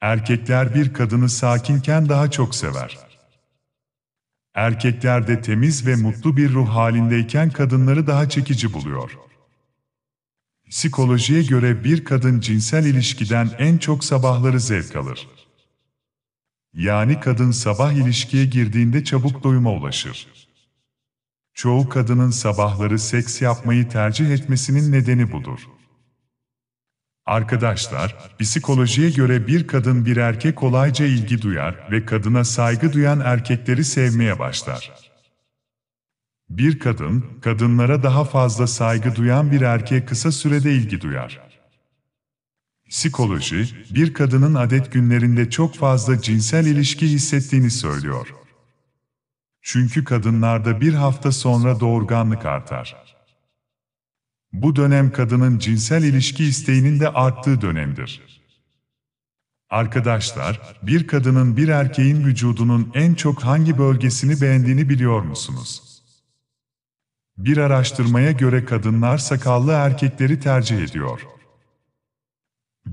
Erkekler bir kadını sakinken daha çok sever. Erkekler de temiz ve mutlu bir ruh halindeyken kadınları daha çekici buluyor. Psikolojiye göre bir kadın cinsel ilişkiden en çok sabahları zevk alır. Yani kadın sabah ilişkiye girdiğinde çabuk doyuma ulaşır. Çoğu kadının sabahları seks yapmayı tercih etmesinin nedeni budur. Arkadaşlar, psikolojiye göre bir kadın bir erkek kolayca ilgi duyar ve kadına saygı duyan erkekleri sevmeye başlar. Bir kadın, kadınlara daha fazla saygı duyan bir erkeğe kısa sürede ilgi duyar. Psikoloji, bir kadının adet günlerinde çok fazla cinsel ilişki hissettiğini söylüyor. Çünkü kadınlarda bir hafta sonra doğurganlık artar. Bu dönem kadının cinsel ilişki isteğinin de arttığı dönemdir. Arkadaşlar, bir kadının bir erkeğin vücudunun en çok hangi bölgesini beğendiğini biliyor musunuz? Bir araştırmaya göre kadınlar sakallı erkekleri tercih ediyor.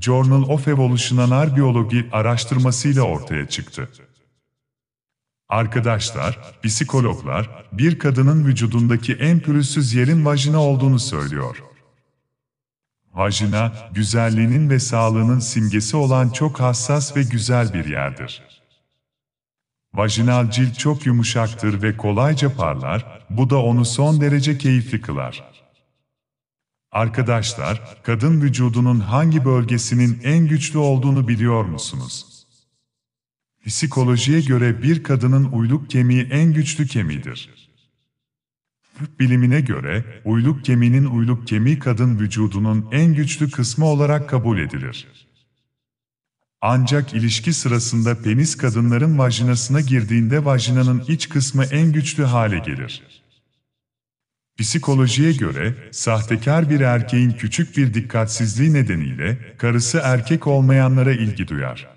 Journal of Evolutionary Biology araştırmasıyla ortaya çıktı. Arkadaşlar, psikologlar, bir kadının vücudundaki en pürüzsüz yerin vajina olduğunu söylüyor. Vajina, güzelliğinin ve sağlığının simgesi olan çok hassas ve güzel bir yerdir. Vajinal cilt çok yumuşaktır ve kolayca parlar, bu da onu son derece keyifli kılar. Arkadaşlar, kadın vücudunun hangi bölgesinin en güçlü olduğunu biliyor musunuz? Psikolojiye göre bir kadının uyluk kemiği en güçlü kemiğidir. Tıp bilimine göre uyluk kemiğinin uyluk kemiği kadın vücudunun en güçlü kısmı olarak kabul edilir. Ancak ilişki sırasında penis kadınların vajinasına girdiğinde vajinanın iç kısmı en güçlü hale gelir. Psikolojiye göre, sahtekar bir erkeğin küçük bir dikkatsizliği nedeniyle, karısı erkek olmayanlara ilgi duyar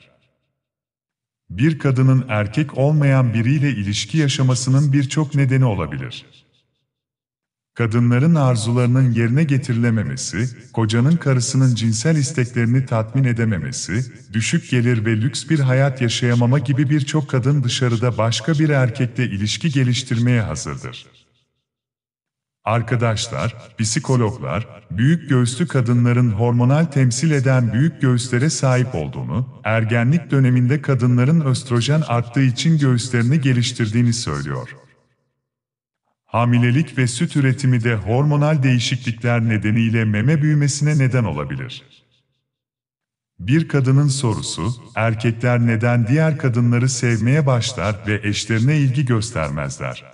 bir kadının erkek olmayan biriyle ilişki yaşamasının birçok nedeni olabilir. Kadınların arzularının yerine getirilememesi, kocanın karısının cinsel isteklerini tatmin edememesi, düşük gelir ve lüks bir hayat yaşayamama gibi birçok kadın dışarıda başka bir erkekle ilişki geliştirmeye hazırdır. Arkadaşlar, psikologlar, büyük göğüslü kadınların hormonal temsil eden büyük göğüslere sahip olduğunu, ergenlik döneminde kadınların östrojen arttığı için göğüslerini geliştirdiğini söylüyor. Hamilelik ve süt üretimi de hormonal değişiklikler nedeniyle meme büyümesine neden olabilir. Bir kadının sorusu, erkekler neden diğer kadınları sevmeye başlar ve eşlerine ilgi göstermezler?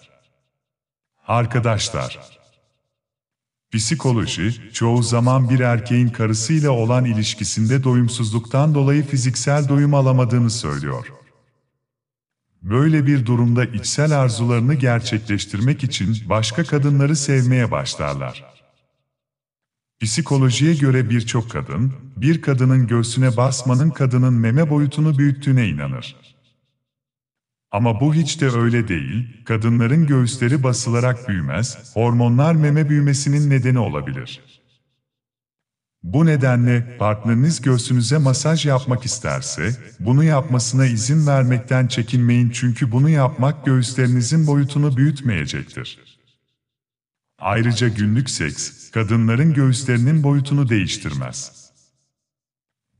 Arkadaşlar, Psikoloji, çoğu zaman bir erkeğin karısıyla olan ilişkisinde doyumsuzluktan dolayı fiziksel doyum alamadığını söylüyor. Böyle bir durumda içsel arzularını gerçekleştirmek için başka kadınları sevmeye başlarlar. Psikolojiye göre birçok kadın, bir kadının göğsüne basmanın kadının meme boyutunu büyüttüğüne inanır. Ama bu hiç de öyle değil, kadınların göğüsleri basılarak büyümez, hormonlar meme büyümesinin nedeni olabilir. Bu nedenle partneriniz göğsünüze masaj yapmak isterse, bunu yapmasına izin vermekten çekinmeyin çünkü bunu yapmak göğüslerinizin boyutunu büyütmeyecektir. Ayrıca günlük seks, kadınların göğüslerinin boyutunu değiştirmez.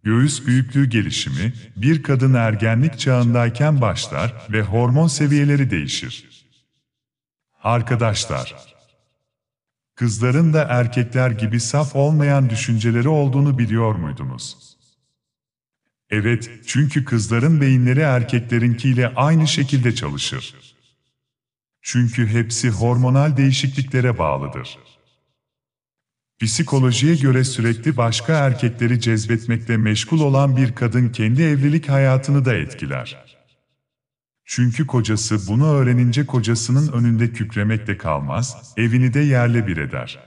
Göğüs büyüklüğü gelişimi, bir kadın ergenlik çağındayken başlar ve hormon seviyeleri değişir. Arkadaşlar, kızların da erkekler gibi saf olmayan düşünceleri olduğunu biliyor muydunuz? Evet, çünkü kızların beyinleri erkeklerinkiyle aynı şekilde çalışır. Çünkü hepsi hormonal değişikliklere bağlıdır. Psikolojiye göre sürekli başka erkekleri cezbetmekle meşgul olan bir kadın kendi evlilik hayatını da etkiler. Çünkü kocası bunu öğrenince kocasının önünde kükremekle kalmaz, evini de yerle bir eder.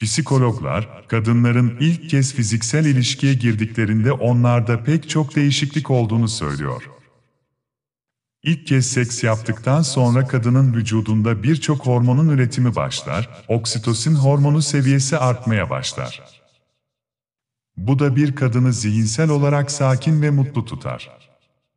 Psikologlar, kadınların ilk kez fiziksel ilişkiye girdiklerinde onlarda pek çok değişiklik olduğunu söylüyor. İlk kez seks yaptıktan sonra kadının vücudunda birçok hormonun üretimi başlar, oksitosin hormonu seviyesi artmaya başlar. Bu da bir kadını zihinsel olarak sakin ve mutlu tutar.